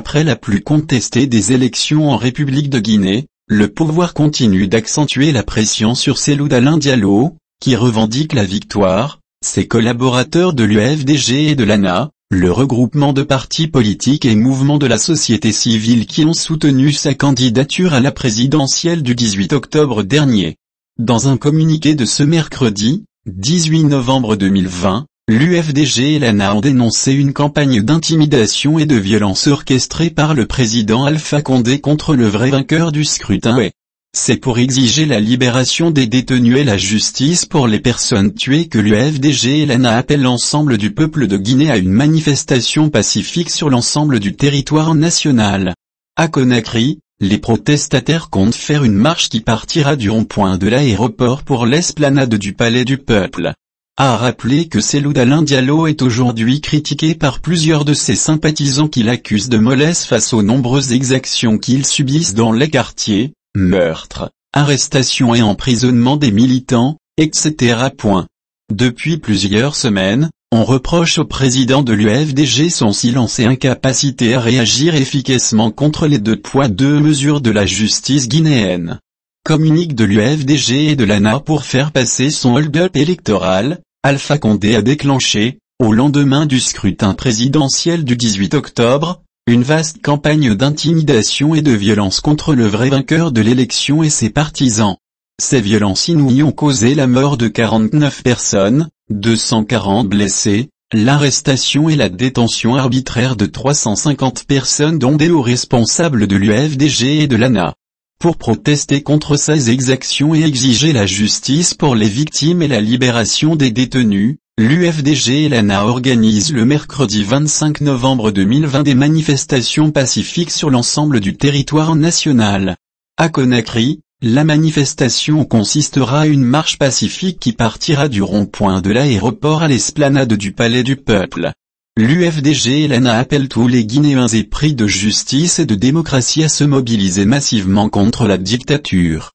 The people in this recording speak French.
Après la plus contestée des élections en République de Guinée, le pouvoir continue d'accentuer la pression sur Seloud Alain Diallo, qui revendique la victoire, ses collaborateurs de l'UFDG et de l'ANA, le regroupement de partis politiques et mouvements de la société civile qui ont soutenu sa candidature à la présidentielle du 18 octobre dernier. Dans un communiqué de ce mercredi, 18 novembre 2020, L'UFDG et l'ANA ont dénoncé une campagne d'intimidation et de violence orchestrée par le président Alpha Condé contre le vrai vainqueur du scrutin. C'est pour exiger la libération des détenus et la justice pour les personnes tuées que l'UFDG et l'ANA appellent l'ensemble du peuple de Guinée à une manifestation pacifique sur l'ensemble du territoire national. À Conakry, les protestataires comptent faire une marche qui partira du rond-point de l'aéroport pour l'esplanade du Palais du Peuple a rappelé que Alain Diallo est aujourd'hui critiqué par plusieurs de ses sympathisants qui l'accusent de mollesse face aux nombreuses exactions qu'ils subissent dans les quartiers, meurtres, arrestations et emprisonnement des militants, etc. Depuis plusieurs semaines, on reproche au président de l'UFDG son silence et incapacité à réagir efficacement contre les deux poids deux mesures de la justice guinéenne communique de l'UFDG et de l'ANA pour faire passer son hold-up électoral, Alpha Condé a déclenché, au lendemain du scrutin présidentiel du 18 octobre, une vaste campagne d'intimidation et de violence contre le vrai vainqueur de l'élection et ses partisans. Ces violences inouïes ont causé la mort de 49 personnes, 240 blessés, l'arrestation et la détention arbitraire de 350 personnes dont des hauts responsables de l'UFDG et de l'ANA pour protester contre ces exactions et exiger la justice pour les victimes et la libération des détenus, l'UFDG et l'ANA organisent le mercredi 25 novembre 2020 des manifestations pacifiques sur l'ensemble du territoire national. À Conakry, la manifestation consistera à une marche pacifique qui partira du rond-point de l'aéroport à l'esplanade du Palais du Peuple. L'UFDG-LANA appellent tous les Guinéens épris de justice et de démocratie à se mobiliser massivement contre la dictature.